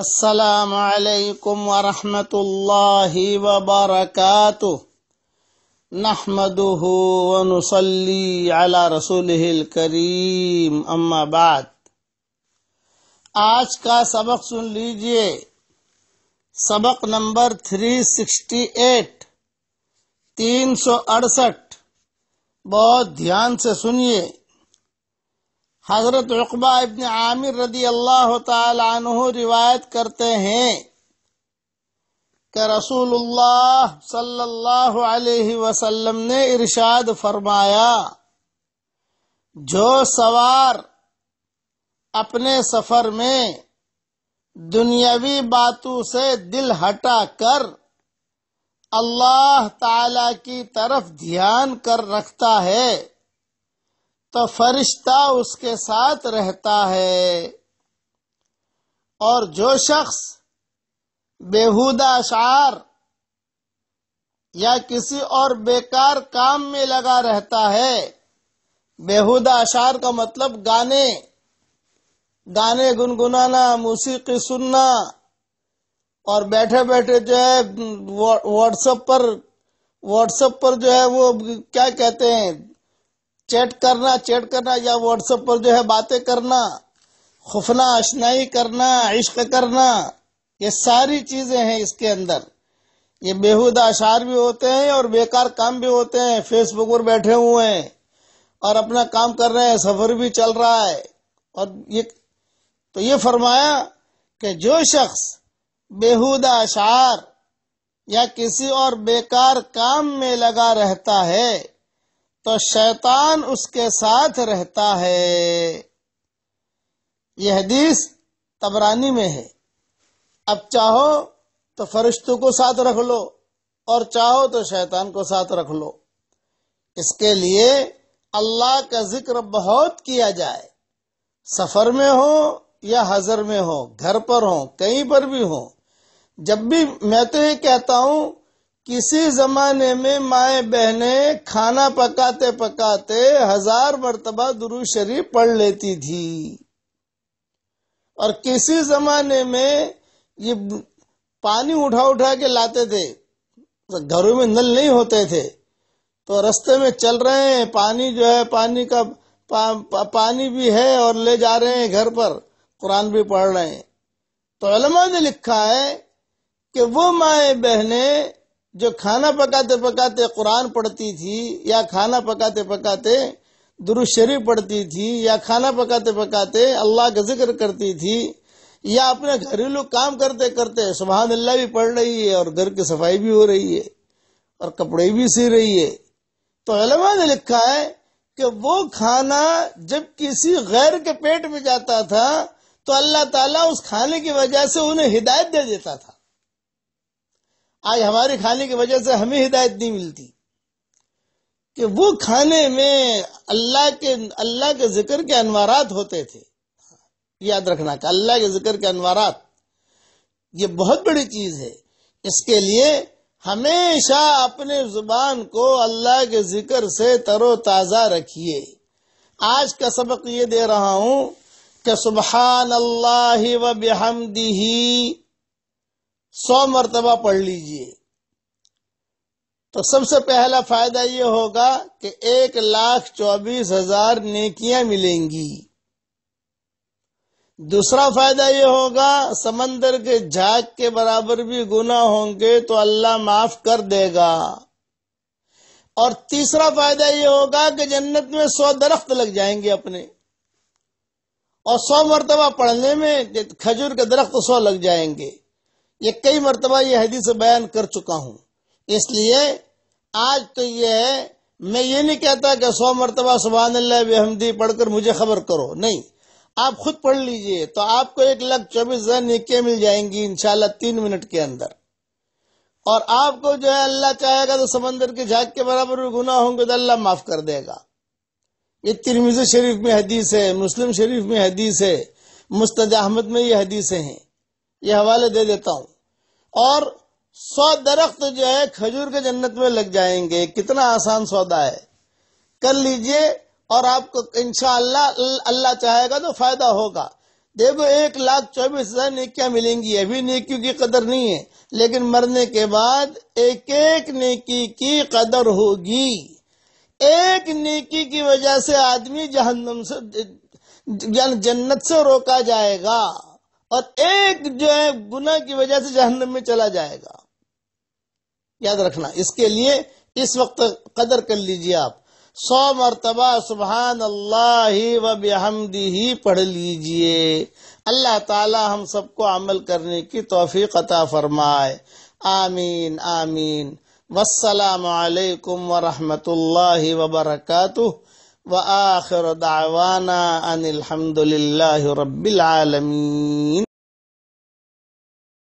السلام عليكم ورحمة الله وبركاته نحمده ونصلي على رسوله الكريم أما بعد आज का सबक सुन लीजिए सबक नंबर 368 368 बहुत ध्यान से सुनिए हजरत उकबा इबन आमिर रदी अल्लाह तु रिवायत करते हैं कि रसूलुल्लाह ने इरशाद फरमाया जो सवार अपने सफर में दुनियावी बातों से दिल हटा कर अल्लाह ताला की तरफ ध्यान कर रखता है तो फरिश्ता उसके साथ रहता है और जो शख्स बेहुदा अशार या किसी और बेकार काम में लगा रहता है बेहुदा अशार का मतलब गाने गाने गुनगुनाना मौसीकी सुनना और बैठे बैठे जो है व्हाट्सएप पर व्हाट्सएप पर जो है वो क्या कहते हैं चैट करना चैट करना या व्हाट्सएप पर जो है बातें करना खुफना अशनाई करना इश्क करना ये सारी चीजें हैं इसके अंदर ये बेहुदा अशार भी होते हैं और बेकार काम भी होते हैं फेसबुक पर बैठे हुए हैं और अपना काम कर रहे हैं सफर भी चल रहा है और ये तो ये फरमाया कि जो शख्स बेहुदा अशार या किसी और बेकार काम में लगा रहता है तो शैतान उसके साथ रहता है यह हदीस तबरानी में है अब चाहो तो फरिश्तों को साथ रख लो और चाहो तो शैतान को साथ रख लो इसके लिए अल्लाह का जिक्र बहुत किया जाए सफर में हो या हजर में हो घर पर हो कहीं पर भी हो जब भी मैं तो ये कहता हूं किसी जमाने में माए बहने खाना पकाते पकाते हजार मरतबा दुरू शरीफ पढ़ लेती थी और किसी जमाने में ये पानी उठा उठा के लाते थे तो घरों में नल नहीं होते थे तो रास्ते में चल रहे हैं पानी जो है पानी का पा, पा, पानी भी है और ले जा रहे हैं घर पर कुरान भी पढ़ रहे हैं तो ने लिखा है कि वो माए बहने जो खाना पकाते पकाते कुरान पढ़ती थी या खाना पकाते पकाते दुरुशरीफ पढ़ती थी या खाना पकाते पकाते अल्लाह का जिक्र करती थी या अपने घरेलू काम करते करते सुबहान अल्लाह भी पढ़ रही है और घर की सफाई भी हो रही है और कपड़े भी सी रही है तो अलमा ने लिखा है कि वो खाना जब किसी गैर के पेट में जाता था तो अल्लाह ताला उस खाने की वजह से उन्हें हिदायत दे देता था आज हमारे खाने की वजह से हमें हिदायत नहीं मिलती कि वो खाने में अल्लाह के अल्लाह के जिक्र के अनवारात होते थे याद रखना कि अल्लाह के जिक्र के अनवारात ये बहुत बड़ी चीज है इसके लिए हमेशा अपने जुबान को अल्लाह के जिक्र से तरोताजा रखिए आज का सबक ये दे रहा हूं कि सुबहान अल्लाह व बेहमदी सौ मरतबा पढ़ लीजिए तो सबसे पहला फायदा ये होगा कि एक लाख चौबीस हजार नेकियां मिलेंगी दूसरा फायदा यह होगा समंदर के झाग के बराबर भी गुना होंगे तो अल्लाह माफ कर देगा और तीसरा फायदा यह होगा कि जन्नत में सौ दरख्त लग जाएंगे अपने और सौ मरतबा पढ़ने में खजूर के दरख्त सौ लग जाएंगे ये कई मरतबा ये हदीस बयान कर चुका हूँ इसलिए आज तो ये है मैं ये नहीं कहता कि सौ मरतबा सुबहान हमदी पढ़कर मुझे खबर करो नहीं आप खुद पढ़ लीजिए तो आपको एक लाख चौबीस हजार निके मिल जाएंगी इनशाला तीन मिनट के अंदर और आपको जो है अल्लाह चाहेगा तो समंदर के झाग के बराबर भी गुना होंगे तो अल्लाह माफ कर देगा ये तिरमिज शरीफ में हदीस है मुस्लिम शरीफ में हदीस है मुस्तद अहमद में ये हदीसें हैं ये हवाले दे देता हूँ और सौ दरख्त जो है खजूर के जन्नत में लग जाएंगे कितना आसान सौदा है कर लीजिए और आपको इनशाला अल्लाह चाहेगा तो फायदा होगा देखो एक लाख चौबीस हजार नेकिया मिलेंगी अभी नेकियों की कदर नहीं है लेकिन मरने के बाद एक एक नेकी की कदर होगी एक नेकी की वजह से आदमी जहन्नम से जन्नत से रोका जाएगा और एक जो है गुना की वजह से जहन्नम में चला जाएगा याद रखना इसके लिए इस वक्त कदर कर लीजिए आप सौ मरतबा सुबहान अल्लाह व बेहमदी ही पढ़ लीजिए अल्लाह ताला हम सबको अमल करने की तोफ़ी अता फरमाए आमीन आमीन वसलाम अलैकुम वरहमतुल्लाहि वबरकatuh व आखिर दावाना अनिलहमदिल्ला रबीआलमीन